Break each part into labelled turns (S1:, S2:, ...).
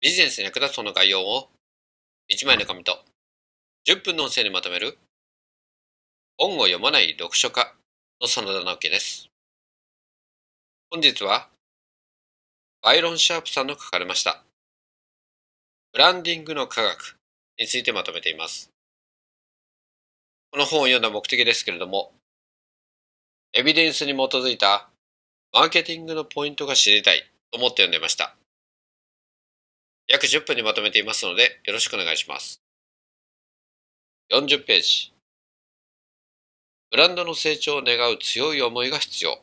S1: ビジネスに役立つその概要を1枚の紙と10分の音声にまとめる本を読まない読書家の真田直樹です。本日はバイロン・シャープさんの書かれましたブランディングの科学についてまとめています。この本を読んだ目的ですけれどもエビ
S2: デンスに基づいたマーケティングのポイントが知りたいと思って読んでました。
S1: 約10分にまとめていますので、よろしくお願いします。40ページ。ブランドの成長を願う強い思いが必要。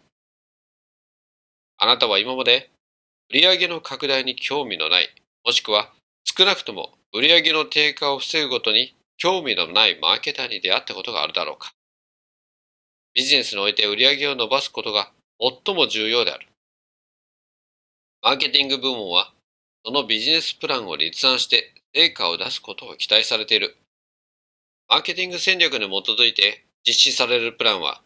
S1: あなたは今まで売上の拡大に
S2: 興味のない、もしくは少なくとも売上の低下を防ぐことに興味のないマーケターに出会ったことがあるだろうか。ビジネスにおいて売上を伸ばすことが最も重要である。マーケティング部門はそのビジネスプランを立案して成果を出すことを期待されている。マーケティング戦略に基づいて実施されるプランは、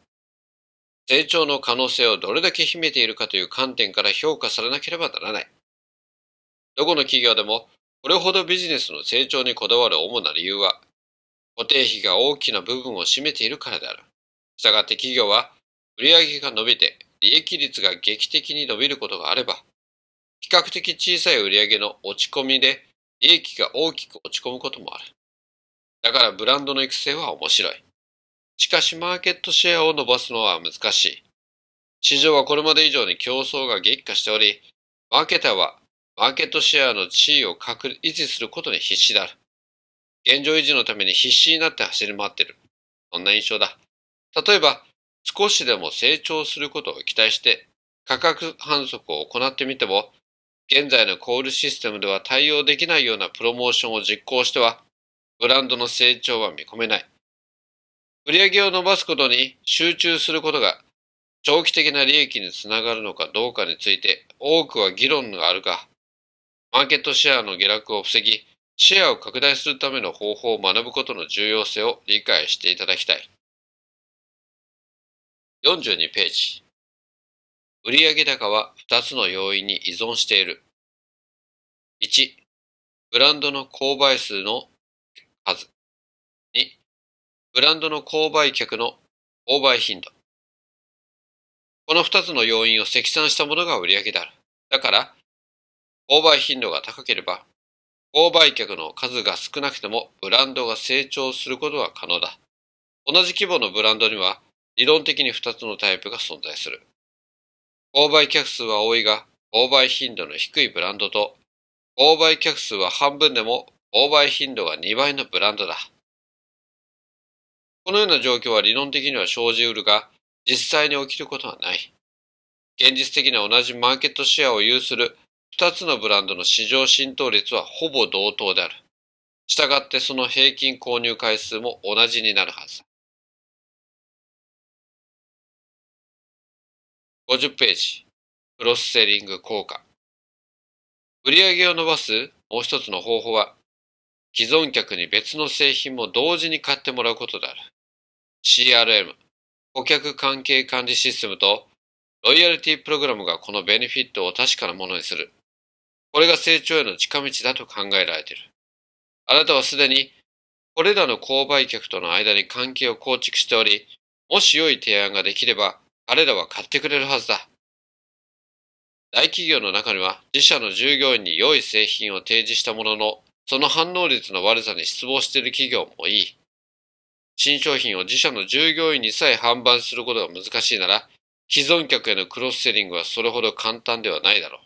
S2: 成長の可能性をどれだけ秘めているかという観点から評価されなければならない。どこの企業でも、これほどビジネスの成長にこだわる主な理由は、固定費が大きな部分を占めているからである。したがって企業は、売上が伸びて利益率が劇的に伸びることがあれば、比較的小さい売上の落ち込みで利益が大きく落ち込むこともある。だからブランドの育成は面白い。しかしマーケットシェアを伸ばすのは難しい。市場はこれまで以上に競争が激化しており、マーケターはマーケットシェアの地位を維持することに必死である。現状維持のために必死になって走り回ってる。そんな印象だ。例えば、少しでも成長することを期待して、価格反則を行ってみても、現在のコールシステムでは対応できないようなプロモーションを実行しては、ブランドの成長は見込めない。売上を伸ばすことに集中することが長期的な利益につながるのかどうかについて多くは議論があるが、マーケットシェアの下落を防ぎ、シェアを拡大するための方法を学ぶことの
S1: 重要性を理解していただきたい。42ページ。売上高は2つの要因に依存している。1、ブランドの購買数の数。2、ブランドの購買客の購買頻度。この2つの要因を積算したものが売上である。だから、購
S2: 買頻度が高ければ、購買客の数が少なくてもブランドが成長することは可能だ。同じ規模のブランドには、理論的に2つのタイプが存在する。購買客数は多いが、購買頻度の低いブランドと、購買客数は半分でも購買頻度が2倍のブランドだ。このような状況は理論的には生じうるが、実際に起きることはない。現実的な同じマーケットシェアを有する2つのブランドの市場浸透率はほぼ同等である。したがってその平均購入回
S1: 数も同じになるはずだ。50ページ、クロスセリング効果。売
S2: 上を伸ばすもう一つの方法は、既存客に別の製品も同時に買ってもらうことである。CRM、顧客関係管理システムと、ロイヤルティプログラムがこのベネフィットを確かなものにする。これが成長への近道だと考えられている。あなたはすでに、これらの購買客との間に関係を構築しており、もし良い提案ができれば、彼らは買ってくれるはずだ。大企業の中には自社の従業員に良い製品を提示したものの、その反応率の悪さに失望している企業もいい。新商品を自社の従業員にさえ販売することが難しいなら、既存客へのクロスセリングはそれほど簡単ではないだろう。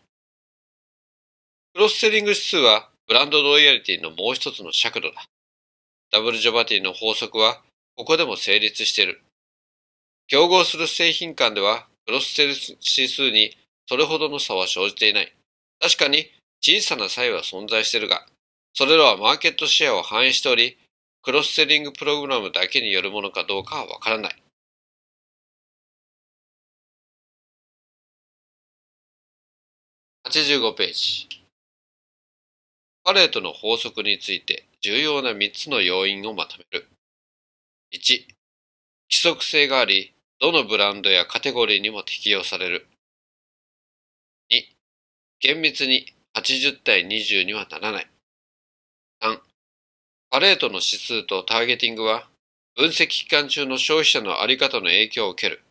S2: クロスセリング指数はブランドロイヤリティのもう一つの尺度だ。ダブルジョバティの法則はここでも成立している。競合する製品間では、クロスセル指数にそれほどの差は生じていない。確かに小さな差異は存在しているが、それらはマーケットシェアを反映しており、クロスセ
S1: リングプログラムだけによるものかどうかはわからない。85ページ。パレートの法則について重要な3つの要因をまとめる。1、規則性があり、どのブランドやカテゴリーにも適用される。2、厳密に80対20にはならない。3、パレートの指数とタ
S2: ーゲティングは、分析期間中の消費者のあり方の影響を受ける。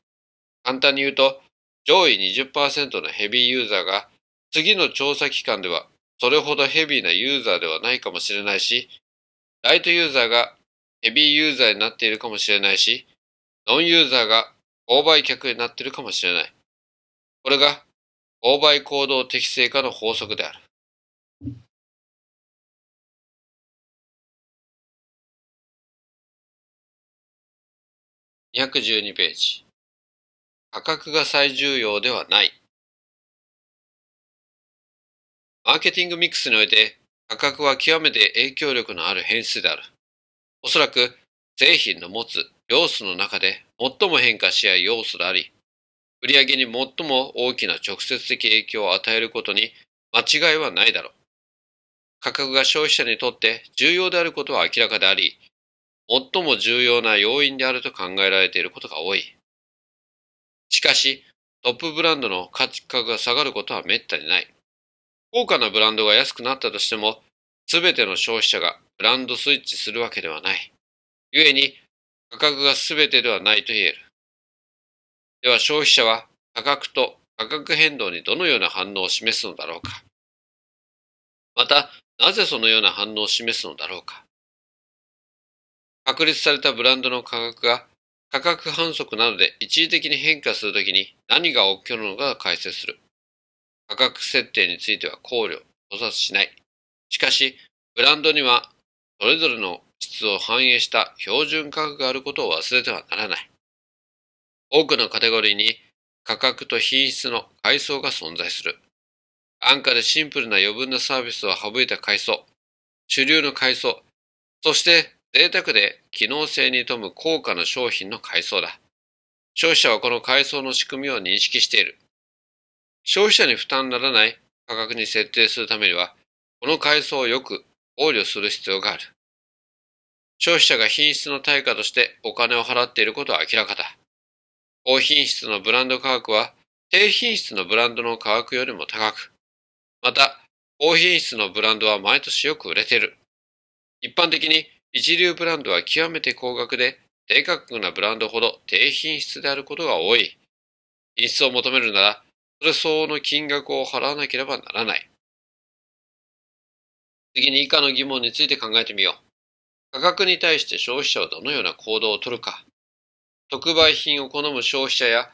S2: 簡単に言うと、上位20%のヘビーユーザーが、次の調査期間ではそれほどヘビーなユーザーではないかもしれないし、ライトユーザーがヘビーユーザーになっているかもしれないし、ノンユーザーが購買客になっている
S1: かもしれない。これが購買行動適正化の法則である。212ページ。価格が最重要ではない。マーケ
S2: ティングミックスにおいて価格は極めて影響力のある変数である。おそらく製品の持つ要素の中で最も変化し合い要素であり、売上に最も大きな直接的影響を与えることに間違いはないだろう。価格が消費者にとって重要であることは明らかであり、最も重要な要因であると考えられていることが多い。しかし、トップブランドの価格が下がることは滅多にない。高価なブランドが安くなったとしても、すべての消費者がブランドスイッチするわけではない。故に、価格が全てではないと言える。では消費者は価格と価格変動にどのような反応を示すのだろうか。また、なぜそのような反応を示すのだろうか。確立されたブランドの価格が価格反則などで一時的に変化するときに何が起きるのかが解説する。価格設定については考慮、考察しない。しかし、ブランドにはそれぞれの質を反映した標準価格があることを忘れてはならない。多くのカテゴリーに価格と品質の階層が存在する。安価でシンプルな余分なサービスを省いた階層、主流の階層、そして贅沢で機能性に富む高価な商品の階層だ。消費者はこの階層の仕組みを認識している。消費者に負担ならない価格に設定するためには、この階層をよく考慮する必要がある。消費者が品質の対価としてお金を払っていることは明らかだ。高品質のブランド価格は低品質のブランドの価格よりも高く、また高品質のブランドは毎年よく売れている。一般的に一流ブランドは極めて高額で低価格なブランドほど低品質であることが多い。品質を求めるなら、それ相応の金額を払わなければならない。次に以下の疑問について考えてみよう。価格に対して消費者はどのような行動をとるか。特売品を好む消費者や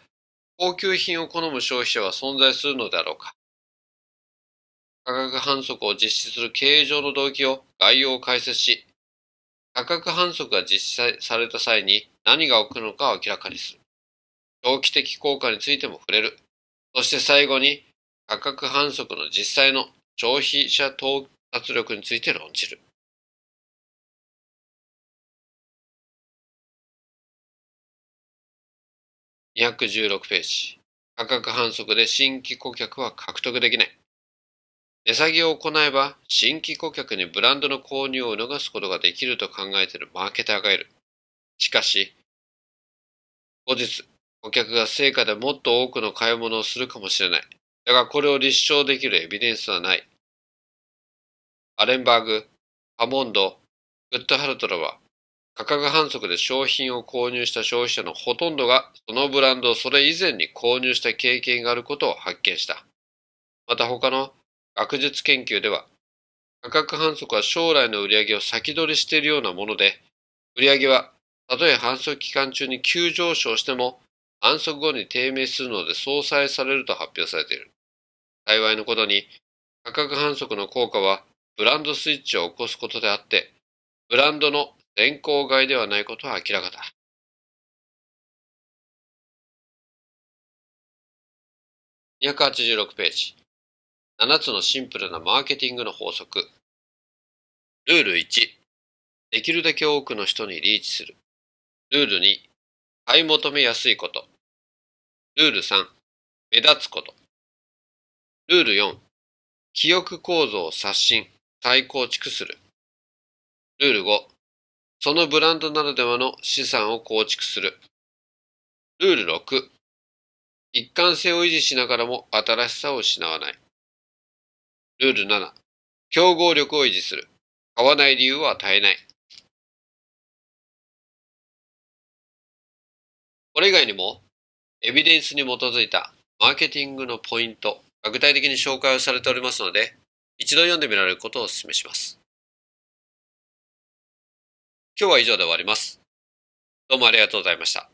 S2: 高級品を好む消費者は存在するのだろうか。価格反則を実施する経営上の動機を概要を解説し、価格反則が実施された際に何が起こるのかを明らかにする。長期的効果に
S1: ついても触れる。そして最後に価格反則の実際の消費者到達力について論じる。216ページ。価格反則で新規顧客は獲得できない。値下げを
S2: 行えば、新規顧客にブランドの購入を促すことができると考えているマーケターがいる。しかし、後日、顧客が成果でもっと多くの買い物をするかもしれない。だがこれを立証できるエビデンスはない。アレンバーグ、ハモンド、グッドハルトラは、価格反則で商品を購入した消費者のほとんどがそのブランドをそれ以前に購入した経験があることを発見した。また他の学術研究では、価格反則は将来の売り上げを先取りしているようなもので、売り上げはたとえ反則期間中に急上昇しても、反則後に低迷するので相殺されると発表されている。幸いのことに、価格反則の
S1: 効果はブランドスイッチを起こすことであって、ブランドの連行外ではないことは明らかだ286ページ。7つのシンプルなマーケティングの法則。ルール1。できるだけ多くの人にリーチする。ルール2。買い求めやすいこと。ルール3。目立つこと。ルール4。記憶構造を刷新、再構築する。ルール5。そのブラ
S2: ンドならではの資産を構築する。ルール6。一貫性を維持しながらも新しさを失わない。ルール7。
S1: 競合力を維持する。買わない理由は与えない。これ以外にも、エビデンスに基
S2: づいたマーケティングのポイントが具体的に紹介をされておりますので、一度
S1: 読んでみられることをお勧めします。今日は以上で終わります。どうもありがとうございました。